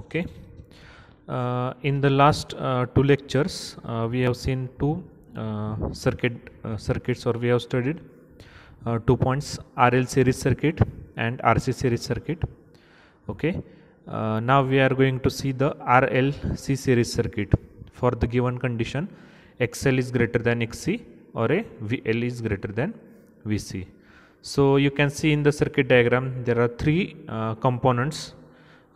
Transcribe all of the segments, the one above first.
okay uh, in the last uh, two lectures uh, we have seen two uh, circuit uh, circuits or we have studied uh, two points RL series circuit and RC series circuit okay now we are going to see the RLC series circuit for the given condition XL is greater than XC or a VL is greater than VC so you can see in the circuit diagram there are three components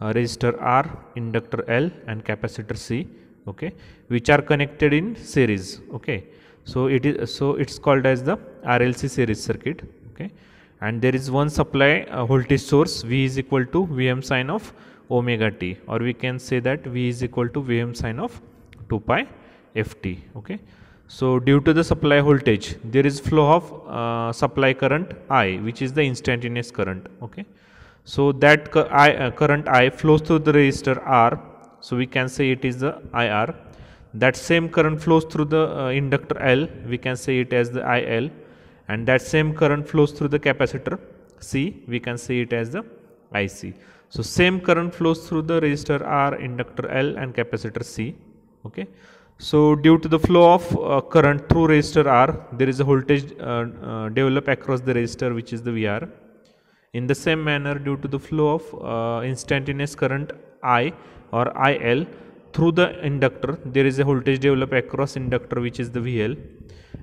uh, resistor R, inductor L and capacitor C okay which are connected in series okay so it is so it's called as the RLC series circuit okay and there is one supply uh, voltage source V is equal to Vm sine of omega t or we can say that V is equal to Vm sine of 2 pi ft okay so due to the supply voltage there is flow of uh, supply current I which is the instantaneous current okay so that I, uh, current I flows through the resistor R so we can say it is the IR that same current flows through the uh, inductor L we can say it as the IL and that same current flows through the capacitor C we can say it as the IC so same current flows through the resistor R inductor L and capacitor C okay so due to the flow of uh, current through resistor R there is a voltage uh, uh developed across the resistor which is the VR in the same manner, due to the flow of uh, instantaneous current I or IL through the inductor, there is a voltage developed across inductor which is the VL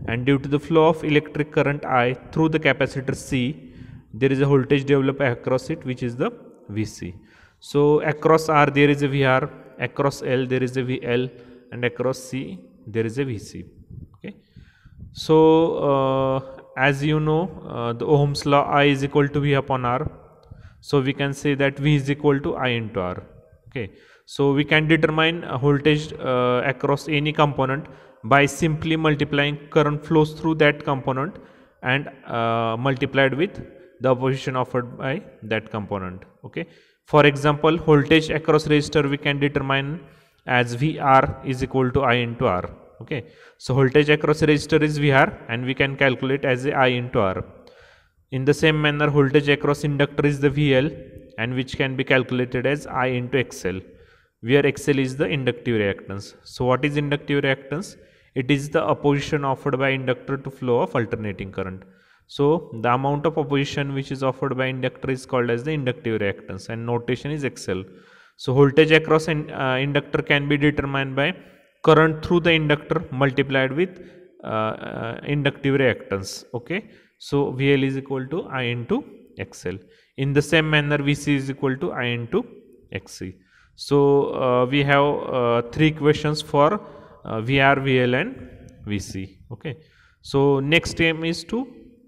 and due to the flow of electric current I through the capacitor C, there is a voltage developed across it which is the VC. So across R there is a VR, across L there is a VL and across C there is a VC. Okay. So uh, as you know uh, the ohm's law i is equal to v upon r so we can say that v is equal to i into r okay so we can determine a voltage uh, across any component by simply multiplying current flows through that component and uh, multiplied with the opposition offered by that component okay for example voltage across resistor we can determine as vr is equal to i into r okay so voltage across resistor is vr and we can calculate as a i into r in the same manner voltage across inductor is the vl and which can be calculated as i into xl where xl is the inductive reactance so what is inductive reactance it is the opposition offered by inductor to flow of alternating current so the amount of opposition which is offered by inductor is called as the inductive reactance and notation is xl so voltage across in, uh, inductor can be determined by current through the inductor multiplied with uh, uh inductive reactance okay so vl is equal to i into xl in the same manner vc is equal to i into xc so uh, we have uh, three questions for vr vl and vc okay so next aim is to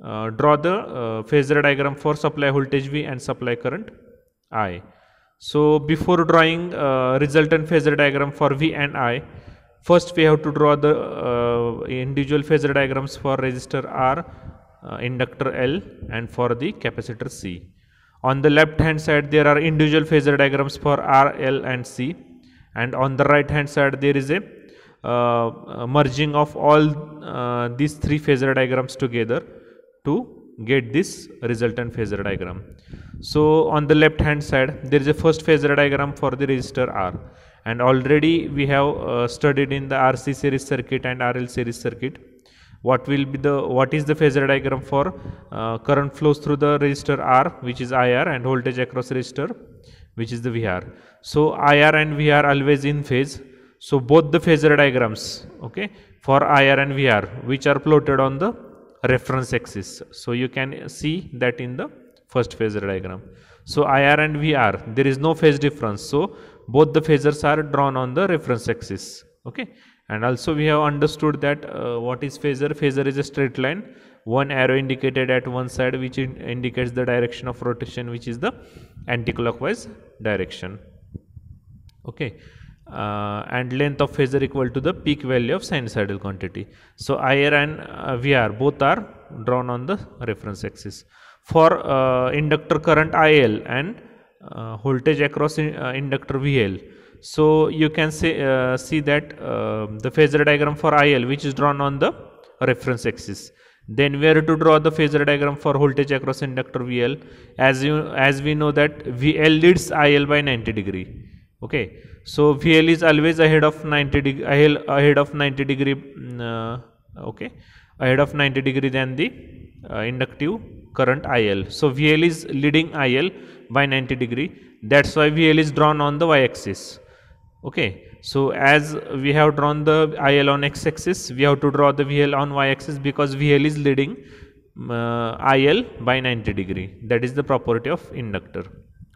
uh, draw the uh, phasor diagram for supply voltage V and supply current I. So before drawing uh, resultant phasor diagram for V and I, First, we have to draw the uh, individual phasor diagrams for resistor R, uh, inductor L and for the capacitor C. On the left hand side, there are individual phasor diagrams for R, L and C and on the right hand side, there is a uh, merging of all uh, these three phasor diagrams together to get this resultant phasor diagram. So, on the left hand side, there is a first phasor diagram for the resistor R and already we have uh, studied in the RC series circuit and RL series circuit what will be the what is the phasor diagram for uh, current flows through the resistor R which is IR and voltage across resistor which is the VR so IR and VR always in phase so both the phasor diagrams okay for IR and VR which are plotted on the reference axis so you can see that in the first phasor diagram so IR and VR there is no phase difference so both the phasors are drawn on the reference axis okay and also we have understood that uh, what is phasor phasor is a straight line one arrow indicated at one side which in indicates the direction of rotation which is the anticlockwise direction okay uh, and length of phasor equal to the peak value of sinusoidal quantity so IR and uh, VR both are drawn on the reference axis for uh, inductor current IL and uh, voltage across in, uh, inductor VL. So you can say, uh, see that uh, the phasor diagram for IL which is drawn on the reference axis. Then where to draw the phasor diagram for voltage across inductor VL as you as we know that VL leads IL by 90 degree. Okay, so VL is always ahead of 90 degree ahead of 90 degree. Mm, uh, okay, ahead of 90 degree than the uh, inductive current IL. So VL is leading IL by 90 degree. That's why VL is drawn on the y-axis. Okay. So as we have drawn the IL on x-axis, we have to draw the VL on y-axis because VL is leading uh, IL by 90 degree. That is the property of inductor.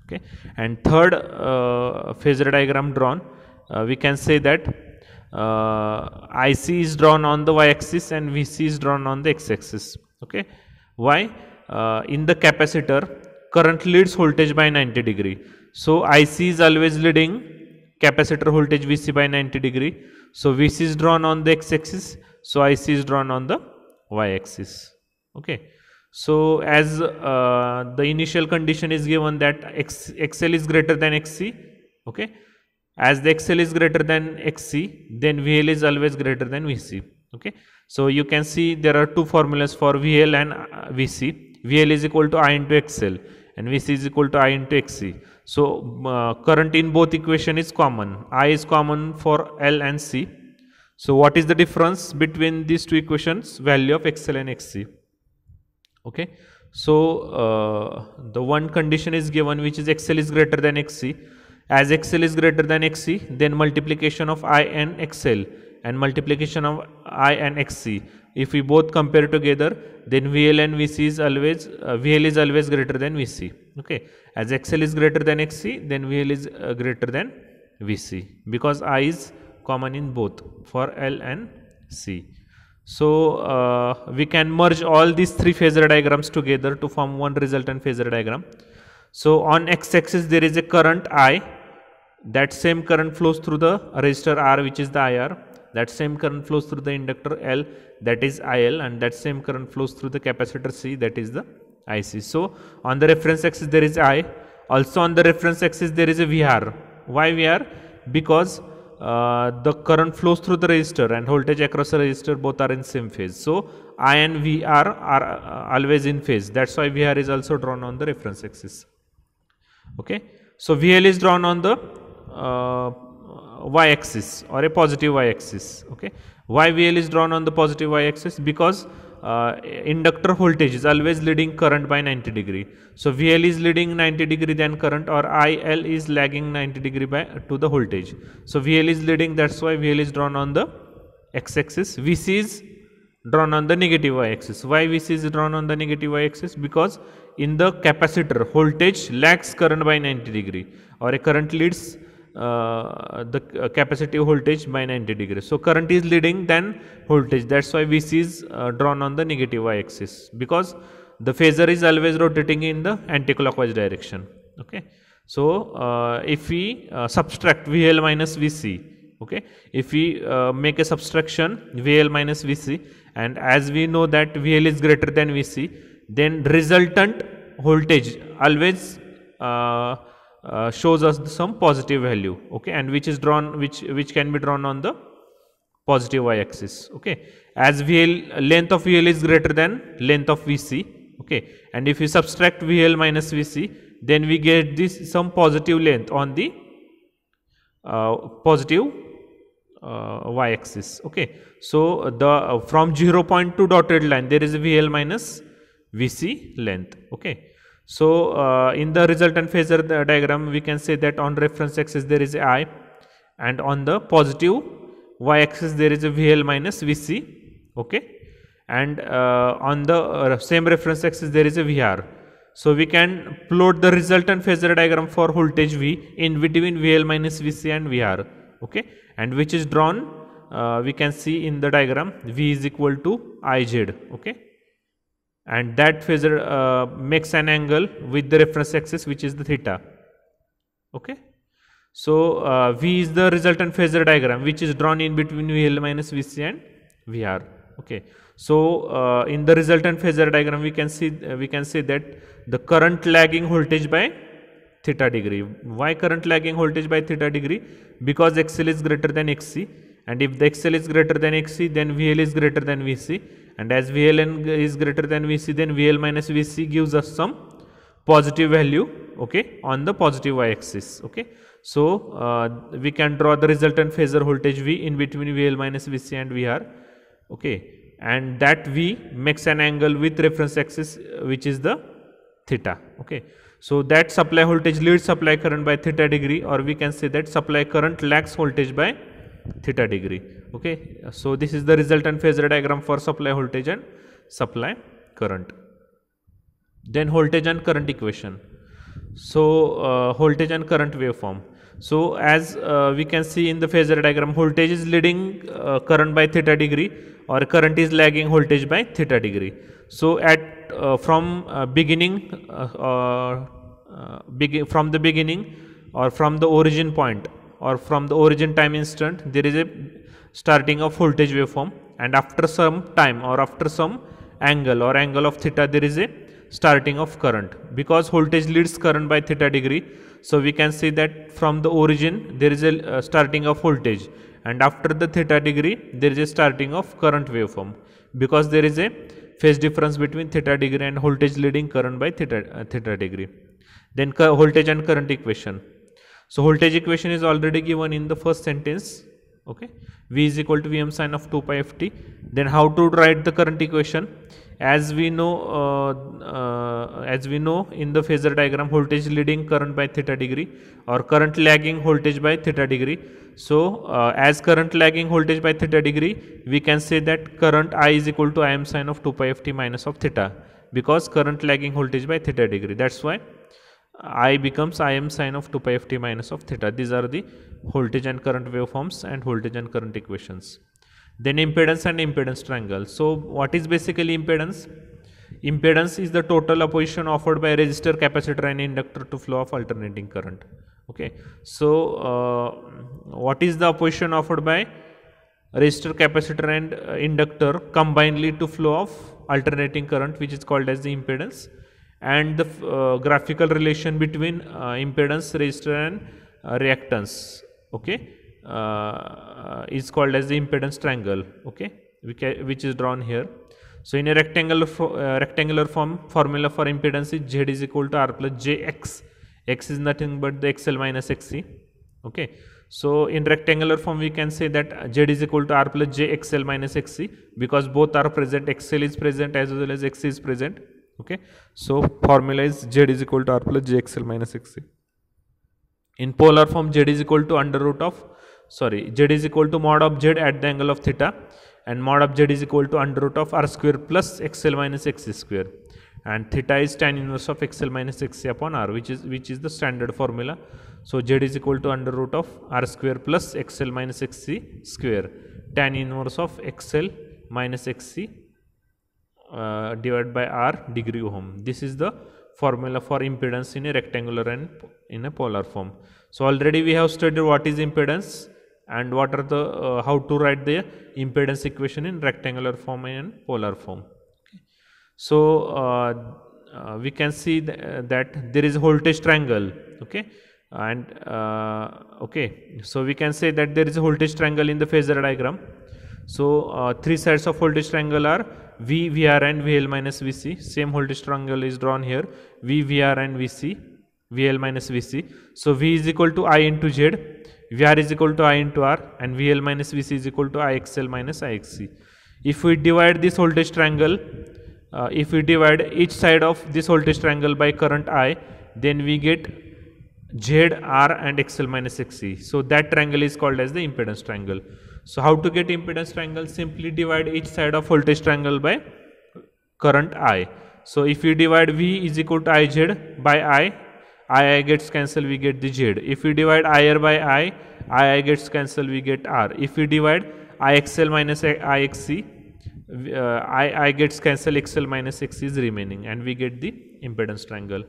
Okay. And third uh, phasor diagram drawn, uh, we can say that uh, IC is drawn on the y-axis and VC is drawn on the x-axis. Okay. Why? uh, in the capacitor current leads voltage by 90 degree so IC is always leading capacitor voltage VC by 90 degree so VC is drawn on the x axis so IC is drawn on the y axis okay so as uh, the initial condition is given that X, XL is greater than XC okay as the XL is greater than XC then VL is always greater than VC okay so you can see there are two formulas for VL and uh, VC VL is equal to I into XL and VC is equal to I into XC. So uh, current in both equation is common. I is common for L and C. So what is the difference between these two equations? Value of XL and XC. Okay. So uh, the one condition is given which is XL is greater than XC. As XL is greater than XC, then multiplication of I and XL and multiplication of I and XC if we both compare together, then VL and VC is always, uh, VL is always greater than VC. Okay. As XL is greater than XC, then VL is uh, greater than VC because I is common in both for L and C. So uh, we can merge all these three phasor diagrams together to form one resultant phasor diagram. So on x-axis there is a current I. That same current flows through the resistor R which is the IR. That same current flows through the inductor L that is IL and that same current flows through the capacitor C that is the IC. So on the reference axis there is I also on the reference axis there is a VR. Why VR? Because uh, the current flows through the resistor and voltage across the resistor both are in same phase. So I and VR are uh, always in phase that's why VR is also drawn on the reference axis. Okay. So VL is drawn on the uh, y axis or a positive y axis. Okay. YVL is drawn on the positive y axis because uh, inductor voltage is always leading current by 90 degree. So VL is leading 90 degree than current or IL is lagging 90 degree by to the voltage. So VL is leading that's why VL is drawn on the x axis. VC is drawn on the negative y axis. Why VC is drawn on the negative y axis? Because in the capacitor voltage lags current by 90 degree or a current leads uh, the uh, capacitive voltage by 90 degrees. So, current is leading then voltage that is why VC is uh, drawn on the negative y axis because the phaser is always rotating in the anticlockwise direction. Okay. So, uh, if we uh, subtract VL minus VC, okay, if we uh, make a subtraction VL minus VC and as we know that VL is greater than VC, then resultant voltage always uh, shows us some positive value okay and which is drawn which which can be drawn on the positive y axis okay as vl length of vl is greater than length of vc okay and if we subtract vl minus vc then we get this some positive length on the uh, positive uh, y axis okay so the uh, from 0 point to dotted line there is vl minus vc length okay so uh, in the resultant phasor diagram, we can say that on reference axis there is I and on the positive y axis there is a VL minus VC. Okay. And uh, on the uh, same reference axis there is a VR. So we can plot the resultant phasor diagram for voltage V in between VL minus VC and VR. Okay. And which is drawn, uh, we can see in the diagram V is equal to IZ. Okay and that phaser uh, makes an angle with the reference axis which is the theta okay so uh, v is the resultant phaser diagram which is drawn in between vl minus vc and vr okay so uh, in the resultant phaser diagram we can see we can say that the current lagging voltage by theta degree why current lagging voltage by theta degree because xl is greater than xc and if the xl is greater than xc then vl is greater than vc and as VLN is greater than VC then VL minus VC gives us some positive value okay on the positive y axis okay so uh, we can draw the resultant phasor voltage V in between VL minus VC and VR okay and that V makes an angle with reference axis uh, which is the theta okay so that supply voltage leads supply current by theta degree or we can say that supply current lags voltage by theta degree okay so this is the resultant phasor diagram for supply voltage and supply current then voltage and current equation so uh, voltage and current waveform so as uh, we can see in the phasor diagram voltage is leading uh, current by theta degree or current is lagging voltage by theta degree so at uh, from uh, beginning uh, or begin from the beginning or from the origin point or from the origin time instant there is a starting a voltage waveform and after some time or after some angle or angle of theta there is a starting of current because voltage leads current by theta degree so we can see that from the origin there is a uh, starting of voltage and after the theta degree there is a starting of current waveform because there is a phase difference between theta degree and voltage leading current by theta, uh, theta degree then voltage and current equation so voltage equation is already given in the first sentence okay v is equal to vm sine of 2 pi ft then how to write the current equation as we know uh, uh, as we know in the phasor diagram voltage leading current by theta degree or current lagging voltage by theta degree so uh, as current lagging voltage by theta degree we can say that current i is equal to im sine of 2 pi ft minus of theta because current lagging voltage by theta degree that's why I becomes I m sine of 2 pi ft minus of theta. These are the voltage and current waveforms and voltage and current equations. Then impedance and impedance triangle. So what is basically impedance? Impedance is the total opposition offered by resistor, capacitor and inductor to flow of alternating current. Okay. So uh, what is the opposition offered by resistor, capacitor and uh, inductor combinedly to flow of alternating current which is called as the impedance and the uh, graphical relation between uh, impedance resistor and uh, reactance okay is called as the impedance triangle okay which is drawn here so in a rectangular rectangular form formula for impedance is z is equal to r plus jx x is nothing but the xl minus xc okay so in rectangular form we can say that z is equal to r plus jXL minus xc because both are present xl is present as well as xc is present okay so formula is z is equal to r plus jxl minus xc in polar form z is equal to under root of sorry z is equal to mod of z at the angle of theta and mod of z is equal to under root of r square plus xl minus xc square and theta is tan inverse of xl minus xc upon r which is which is the standard formula so z is equal to under root of r square plus xl minus xc square tan inverse of xl minus xc uh, divided by r degree ohm this is the formula for impedance in a rectangular and in a polar form so already we have studied what is impedance and what are the uh, how to write the impedance equation in rectangular form and polar form so uh, uh, we can see th uh, that there is voltage triangle okay and uh, okay so we can say that there is a voltage triangle in the phasor diagram so uh, three sides of voltage triangle are V, VR and VL minus VC. Same voltage triangle is drawn here. V, VR and VC. VL minus VC. So V is equal to I into Z. VR is equal to I into R. And VL minus VC is equal to IXL minus IXC. If we divide this voltage triangle, uh, if we divide each side of this voltage triangle by current I, then we get Z, R and XL minus XC. So that triangle is called as the impedance triangle. So how to get impedance triangle? Simply divide each side of voltage triangle by current I. So if we divide V is equal to IZ by I, II gets cancelled, we get the Z. If we divide IR by I, II gets cancelled, we get R. If we divide IXL minus IXC, uh, I, I gets cancelled, XL minus X is remaining and we get the impedance triangle.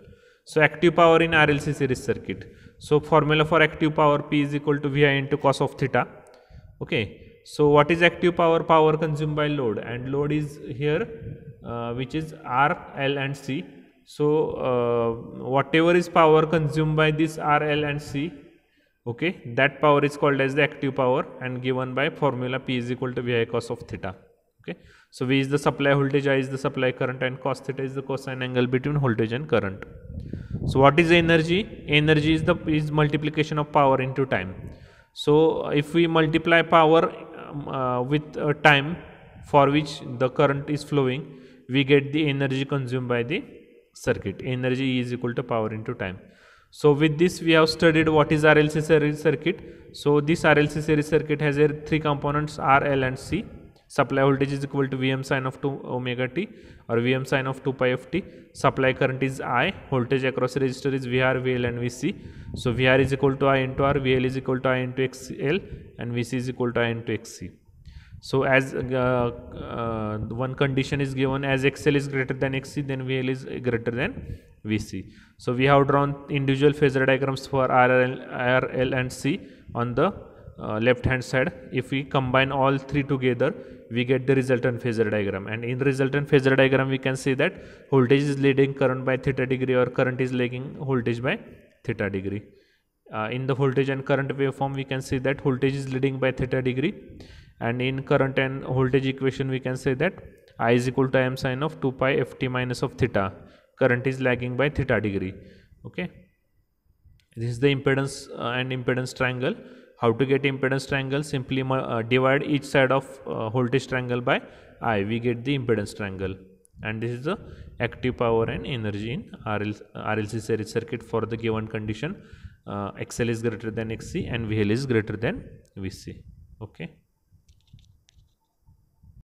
So active power in RLC series circuit. So formula for active power P is equal to Vi into cos of theta okay so what is active power power consumed by load and load is here uh, which is r l and c so uh, whatever is power consumed by this r l and c okay that power is called as the active power and given by formula p is equal to vi cos of theta okay so v is the supply voltage i is the supply current and cos theta is the cosine angle between voltage and current so what is energy energy is the is multiplication of power into time so if we multiply power um, uh, with a uh, time for which the current is flowing, we get the energy consumed by the circuit. Energy is equal to power into time. So with this we have studied what is RLC series circuit. So this RLC series circuit has three components R, L and C supply voltage is equal to Vm sine of 2 omega t or Vm sine of 2 pi of t. Supply current is I, voltage across resistor is VR, VL and VC. So VR is equal to I into R, VL is equal to I into XL and VC is equal to I into XC. So as uh, uh, one condition is given as XL is greater than XC then VL is greater than VC. So we have drawn individual phasor diagrams for RL, RL and C on the uh, left hand side if we combine all three together we get the resultant phasor diagram and in resultant phasor diagram we can see that voltage is leading current by theta degree or current is lagging voltage by theta degree uh, in the voltage and current waveform we can see that voltage is leading by theta degree and in current and voltage equation we can say that i is equal to m sine of 2 pi ft minus of theta current is lagging by theta degree okay this is the impedance uh, and impedance triangle how to get impedance triangle? Simply uh, divide each side of uh, voltage triangle by I. We get the impedance triangle. And this is the active power and energy in RL, uh, RLC series circuit for the given condition. Uh, XL is greater than XC and VL is greater than VC. Okay.